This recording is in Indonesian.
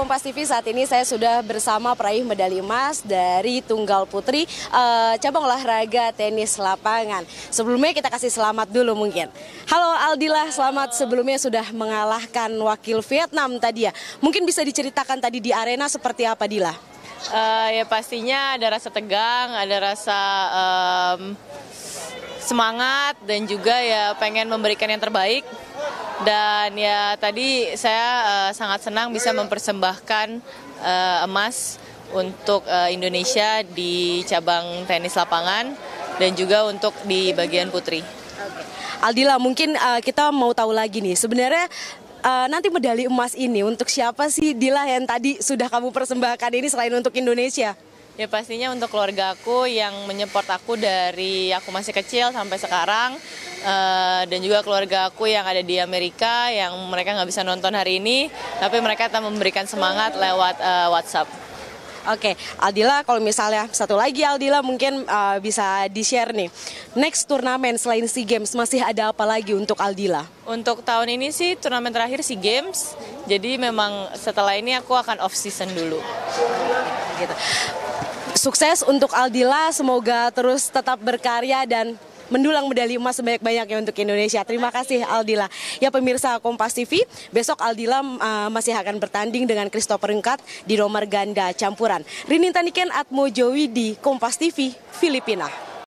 Kompas TV saat ini saya sudah bersama peraih medali emas dari Tunggal Putri uh, cabang olahraga tenis lapangan. Sebelumnya kita kasih selamat dulu mungkin. Halo Aldila, selamat sebelumnya sudah mengalahkan wakil Vietnam tadi ya. Mungkin bisa diceritakan tadi di arena seperti apa Dila? Uh, ya pastinya ada rasa tegang, ada rasa um, semangat dan juga ya pengen memberikan yang terbaik dan ya tadi saya uh, sangat senang bisa mempersembahkan uh, emas untuk uh, Indonesia di cabang tenis lapangan dan juga untuk di bagian putri. Aldila, mungkin uh, kita mau tahu lagi nih, sebenarnya uh, nanti medali emas ini untuk siapa sih Dila yang tadi sudah kamu persembahkan ini selain untuk Indonesia? Ya pastinya untuk keluarga aku yang menyupport aku dari aku masih kecil sampai sekarang. Uh, dan juga keluarga aku yang ada di Amerika yang mereka nggak bisa nonton hari ini. Tapi mereka tetap memberikan semangat lewat uh, WhatsApp. Oke, okay. Aldila kalau misalnya satu lagi Aldila mungkin uh, bisa di-share nih. Next turnamen selain SEA Games masih ada apa lagi untuk Aldila? Untuk tahun ini sih turnamen terakhir SEA Games. Jadi memang setelah ini aku akan off season dulu. Gitu sukses untuk Aldila, semoga terus tetap berkarya dan mendulang medali emas sebanyak-banyaknya untuk Indonesia. Terima kasih Aldila. Ya pemirsa Kompas TV, besok Aldila uh, masih akan bertanding dengan Christopher Rengkat di nomor ganda campuran. Rinintaniken Atmo Jowi di Kompas TV, Filipina.